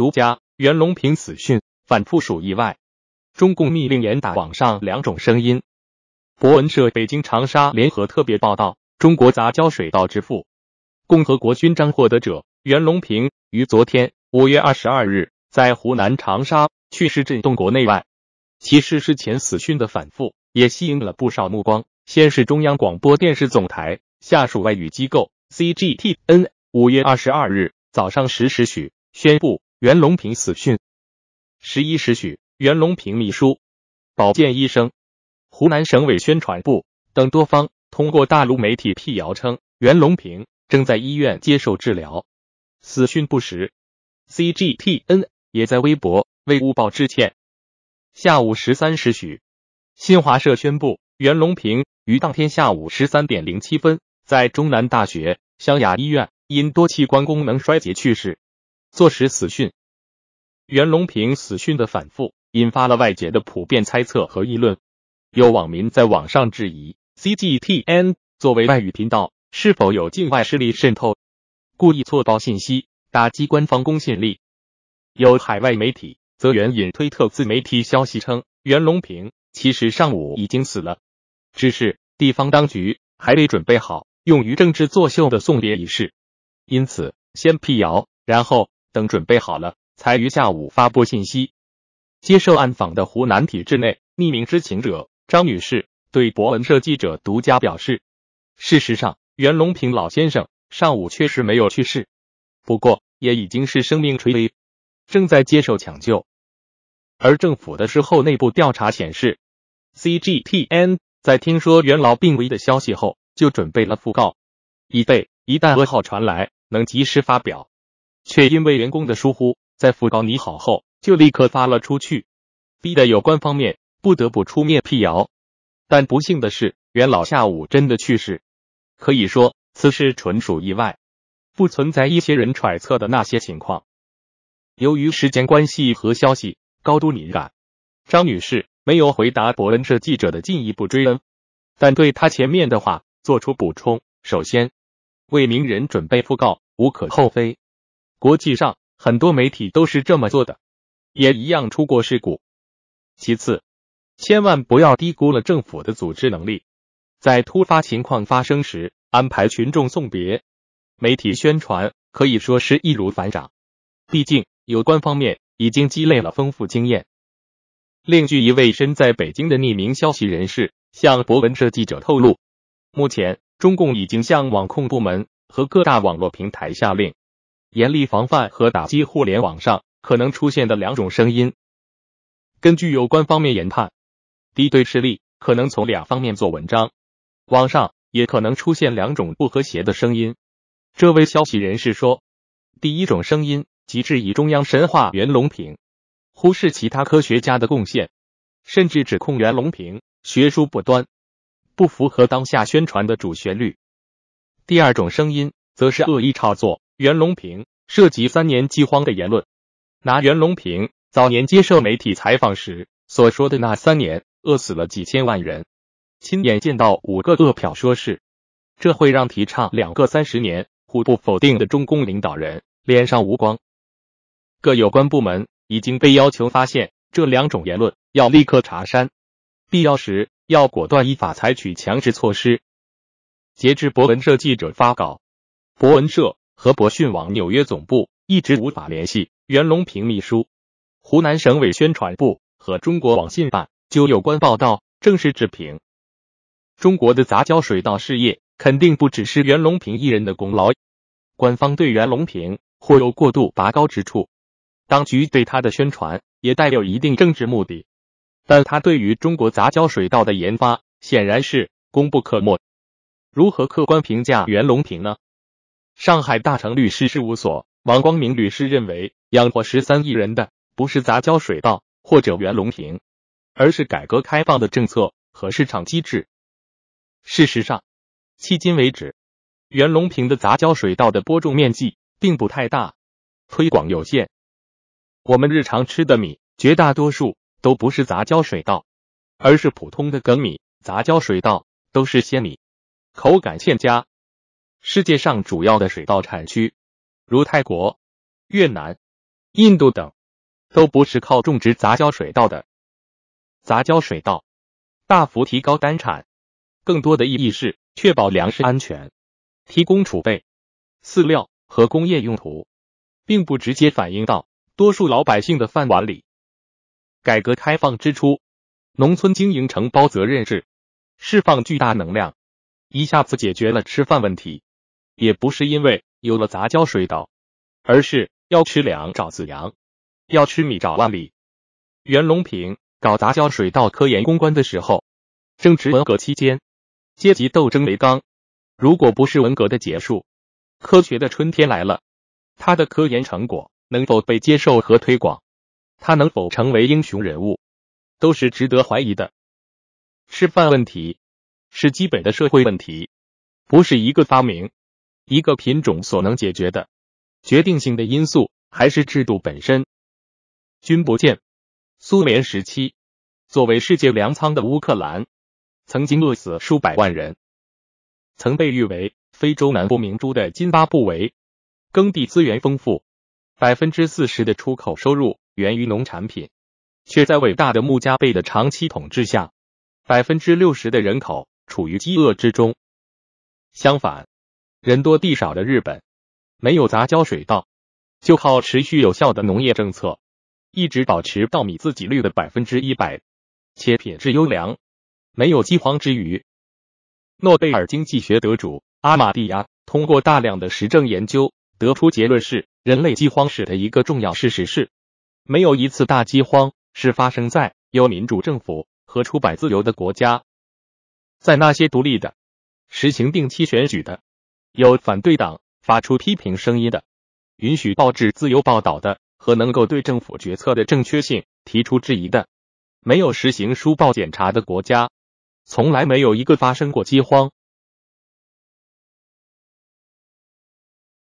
独家袁隆平死讯反复属意外，中共密令严打网上两种声音。博文社北京长沙联合特别报道：中国杂交水稻之父、共和国勋章获得者袁隆平于昨天五月二十二日在湖南长沙去世，震动国内外。其实世前死讯的反复也吸引了不少目光。先是中央广播电视总台下属外语机构 CGTN 五月二十二日早上十时许宣布。袁隆平死讯。十一时许，袁隆平秘书、保健医生、湖南省委宣传部等多方通过大陆媒体辟谣称，袁隆平正在医院接受治疗，死讯不实。CGTN 也在微博为误报致歉。下午十三时许，新华社宣布，袁隆平于当天下午十三点零七分在中南大学湘雅医院因多器官功能衰竭去世，坐实死讯。袁隆平死讯的反复引发了外界的普遍猜测和议论。有网民在网上质疑，CGTN 作为外语频道，是否有境外势力渗透，故意错报信息，打击官方公信力？有海外媒体则援引推特自媒体消息称，袁隆平其实上午已经死了，只是地方当局还得准备好用于政治作秀的送别仪式，因此先辟谣，然后等准备好了。才于下午发布信息。接受暗访的湖南体制内匿名知情者张女士对《博文社》记者独家表示：“事实上，袁隆平老先生上午确实没有去世，不过也已经是生命垂危，正在接受抢救。”而政府的事后内部调查显示，CGTN 在听说袁老病危的消息后就准备了讣告，以备一旦噩耗传来能及时发表，却因为员工的疏忽。在讣告拟好后，就立刻发了出去，逼得有关方面不得不出面辟谣。但不幸的是，元老下午真的去世，可以说此事纯属意外，不存在一些人揣测的那些情况。由于时间关系和消息高度敏感，张女士没有回答伯恩社记者的进一步追问，但对她前面的话做出补充：首先，为名人准备讣告无可厚非，国际上。很多媒体都是这么做的，也一样出过事故。其次，千万不要低估了政府的组织能力，在突发情况发生时，安排群众送别、媒体宣传，可以说是易如反掌。毕竟，有关方面已经积累了丰富经验。另据一位身在北京的匿名消息人士向《博文》记者透露，目前中共已经向网控部门和各大网络平台下令。严厉防范和打击互联网上可能出现的两种声音。根据有关方面研判，敌对势力可能从两方面做文章，网上也可能出现两种不和谐的声音。这位消息人士说，第一种声音即质疑中央神话袁隆平，忽视其他科学家的贡献，甚至指控袁隆平学术不端，不符合当下宣传的主旋律。第二种声音则是恶意炒作。袁隆平涉及三年饥荒的言论，拿袁隆平早年接受媒体采访时所说的那三年饿死了几千万人，亲眼见到五个饿殍说事，这会让提倡两个三十年、互不否定的中共领导人脸上无光。各有关部门已经被要求发现这两种言论要立刻查删，必要时要果断依法采取强制措施。截至博文社记者发稿，博文社。和博讯网纽约总部一直无法联系。袁隆平秘书，湖南省委宣传部和中国网信办就有关报道正式置评：中国的杂交水稻事业肯定不只是袁隆平一人的功劳。官方对袁隆平或有过度拔高之处，当局对他的宣传也带有一定政治目的。但他对于中国杂交水稻的研发显然是功不可没。如何客观评价袁隆平呢？上海大成律师事务所王光明律师认为，养活十三亿人的不是杂交水稻或者袁隆平，而是改革开放的政策和市场机制。事实上，迄今为止，袁隆平的杂交水稻的播种面积并不太大，推广有限。我们日常吃的米绝大多数都不是杂交水稻，而是普通的粳米。杂交水稻都是鲜米，口感欠佳。世界上主要的水稻产区，如泰国、越南、印度等，都不是靠种植杂交水稻的。杂交水稻大幅提高单产，更多的意义是确保粮食安全，提供储备、饲料和工业用途，并不直接反映到多数老百姓的饭碗里。改革开放之初，农村经营承包责任制释放巨大能量，一下子解决了吃饭问题。也不是因为有了杂交水稻，而是要吃粮找子阳，要吃米找万里。袁隆平搞杂交水稻科研攻关的时候，正值文革期间，阶级斗争为纲。如果不是文革的结束，科学的春天来了，他的科研成果能否被接受和推广，他能否成为英雄人物，都是值得怀疑的。吃饭问题是基本的社会问题，不是一个发明。一个品种所能解决的决定性的因素，还是制度本身。君不见，苏联时期作为世界粮仓的乌克兰，曾经饿死数百万人；曾被誉为非洲南部明珠的津巴布韦，耕地资源丰富，百分之四十的出口收入源于农产品，却在伟大的穆加贝的长期统治下，百分之六十的人口处于饥饿之中。相反。人多地少的日本，没有杂交水稻，就靠持续有效的农业政策，一直保持稻米自给率的百分之一百，且品质优良。没有饥荒之余，诺贝尔经济学得主阿玛蒂亚通过大量的实证研究得出结论是：人类饥荒史的一个重要事实是，没有一次大饥荒是发生在有民主政府和出版自由的国家。在那些独立的、实行定期选举的。有反对党发出批评声音的，允许报纸自由报道的，和能够对政府决策的正确性提出质疑的，没有实行书报检查的国家，从来没有一个发生过饥荒。